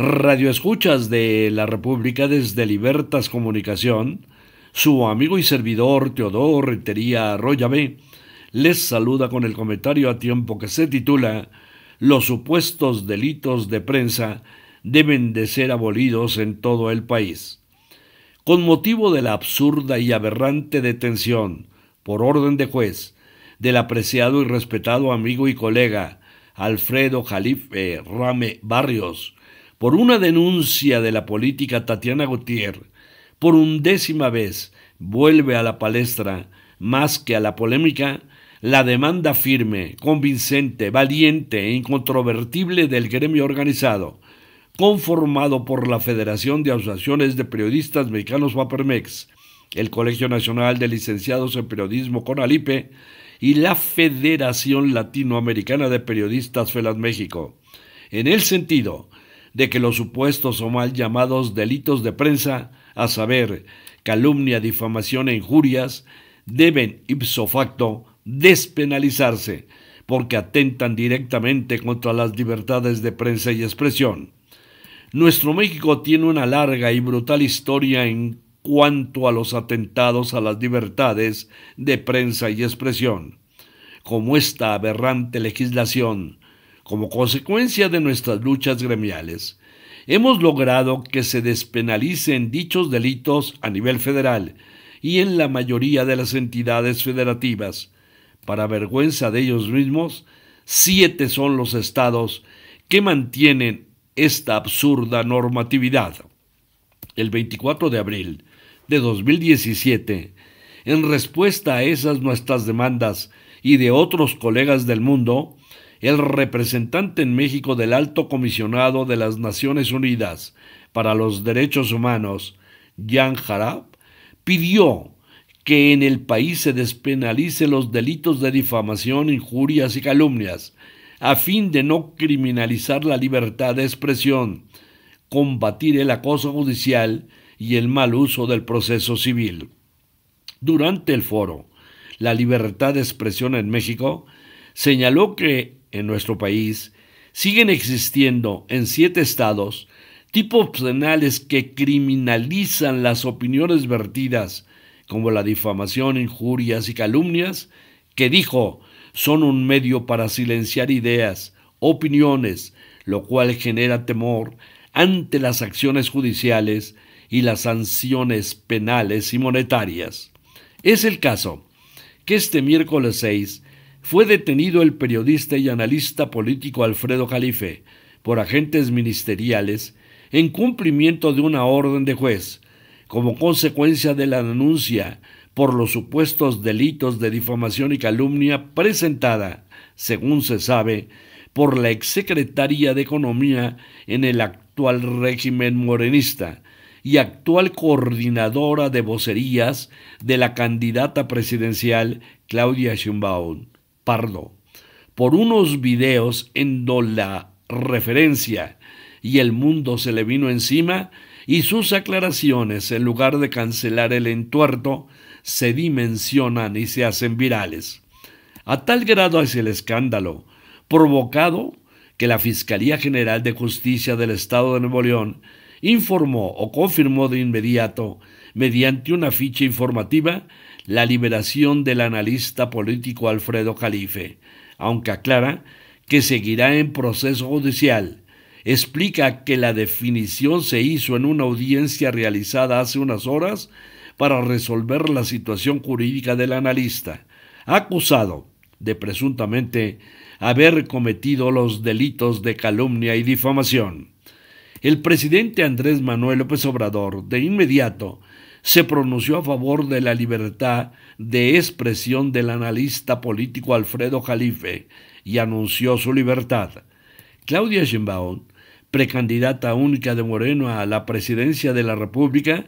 radioescuchas de la República desde Libertas Comunicación, su amigo y servidor Teodoro Rentería Arroyave les saluda con el comentario a tiempo que se titula Los supuestos delitos de prensa deben de ser abolidos en todo el país. Con motivo de la absurda y aberrante detención, por orden de juez, del apreciado y respetado amigo y colega Alfredo Jalife eh, Rame Barrios, por una denuncia de la política Tatiana Gautier, por undécima vez vuelve a la palestra, más que a la polémica, la demanda firme, convincente, valiente e incontrovertible del gremio organizado, conformado por la Federación de Asociaciones de Periodistas Mexicanos WAPERMEX, el Colegio Nacional de Licenciados en Periodismo CONALIPE y la Federación Latinoamericana de Periodistas FELAS México, en el sentido de que los supuestos o mal llamados delitos de prensa, a saber, calumnia, difamación e injurias, deben ipso facto despenalizarse, porque atentan directamente contra las libertades de prensa y expresión. Nuestro México tiene una larga y brutal historia en cuanto a los atentados a las libertades de prensa y expresión. Como esta aberrante legislación como consecuencia de nuestras luchas gremiales, hemos logrado que se despenalicen dichos delitos a nivel federal y en la mayoría de las entidades federativas. Para vergüenza de ellos mismos, siete son los estados que mantienen esta absurda normatividad. El 24 de abril de 2017, en respuesta a esas nuestras demandas y de otros colegas del mundo, el representante en México del Alto Comisionado de las Naciones Unidas para los Derechos Humanos, Jan jarab pidió que en el país se despenalice los delitos de difamación, injurias y calumnias, a fin de no criminalizar la libertad de expresión, combatir el acoso judicial y el mal uso del proceso civil. Durante el foro, la libertad de expresión en México señaló que en nuestro país, siguen existiendo en siete estados tipos penales que criminalizan las opiniones vertidas, como la difamación, injurias y calumnias, que dijo son un medio para silenciar ideas, opiniones, lo cual genera temor ante las acciones judiciales y las sanciones penales y monetarias. Es el caso que este miércoles 6 fue detenido el periodista y analista político Alfredo Calife por agentes ministeriales en cumplimiento de una orden de juez, como consecuencia de la denuncia por los supuestos delitos de difamación y calumnia presentada, según se sabe, por la exsecretaria de Economía en el actual régimen morenista y actual coordinadora de vocerías de la candidata presidencial Claudia Schimbaum por unos videos en donde la referencia y el mundo se le vino encima y sus aclaraciones, en lugar de cancelar el entuerto, se dimensionan y se hacen virales. A tal grado es el escándalo provocado que la Fiscalía General de Justicia del Estado de Nuevo León informó o confirmó de inmediato, mediante una ficha informativa, la liberación del analista político Alfredo Calife, aunque aclara que seguirá en proceso judicial. Explica que la definición se hizo en una audiencia realizada hace unas horas para resolver la situación jurídica del analista, acusado de presuntamente haber cometido los delitos de calumnia y difamación. El presidente Andrés Manuel López Obrador de inmediato se pronunció a favor de la libertad de expresión del analista político Alfredo Jalife y anunció su libertad. Claudia Sheinbaum, precandidata única de Moreno a la presidencia de la República,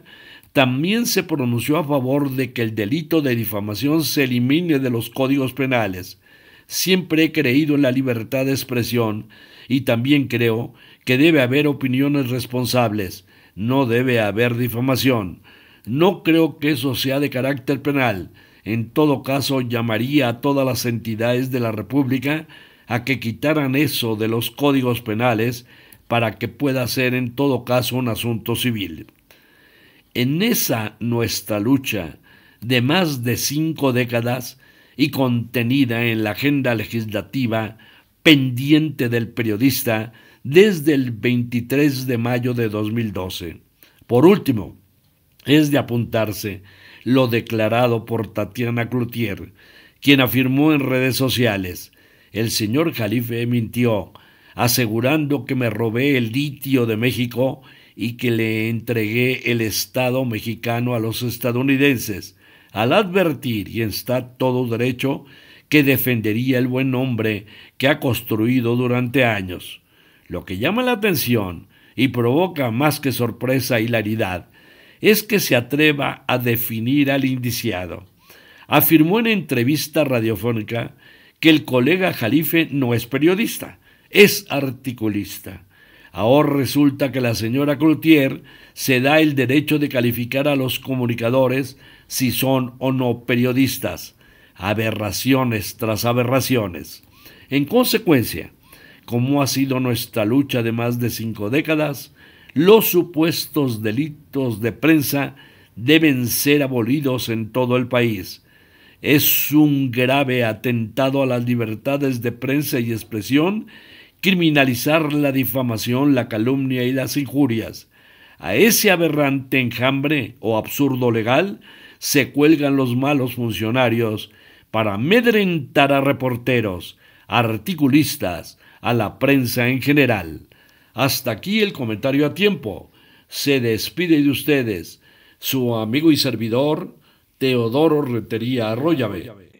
también se pronunció a favor de que el delito de difamación se elimine de los códigos penales. Siempre he creído en la libertad de expresión y también creo que debe haber opiniones responsables, no debe haber difamación. No creo que eso sea de carácter penal. En todo caso, llamaría a todas las entidades de la República a que quitaran eso de los códigos penales para que pueda ser en todo caso un asunto civil. En esa nuestra lucha de más de cinco décadas y contenida en la agenda legislativa pendiente del periodista desde el 23 de mayo de 2012. Por último, es de apuntarse lo declarado por Tatiana Cloutier, quien afirmó en redes sociales, el señor Jalife mintió, asegurando que me robé el litio de México y que le entregué el Estado mexicano a los estadounidenses, al advertir, y está todo derecho, que defendería el buen nombre que ha construido durante años. Lo que llama la atención y provoca más que sorpresa hilaridad es que se atreva a definir al indiciado. Afirmó en entrevista radiofónica que el colega Jalife no es periodista, es articulista. Ahora resulta que la señora Cloutier se da el derecho de calificar a los comunicadores si son o no periodistas. Aberraciones tras aberraciones. En consecuencia, como ha sido nuestra lucha de más de cinco décadas, los supuestos delitos de prensa deben ser abolidos en todo el país. Es un grave atentado a las libertades de prensa y expresión criminalizar la difamación, la calumnia y las injurias. A ese aberrante enjambre o absurdo legal se cuelgan los malos funcionarios para amedrentar a reporteros, articulistas, a la prensa en general. Hasta aquí el comentario a tiempo. Se despide de ustedes su amigo y servidor, Teodoro Retería Arroyave.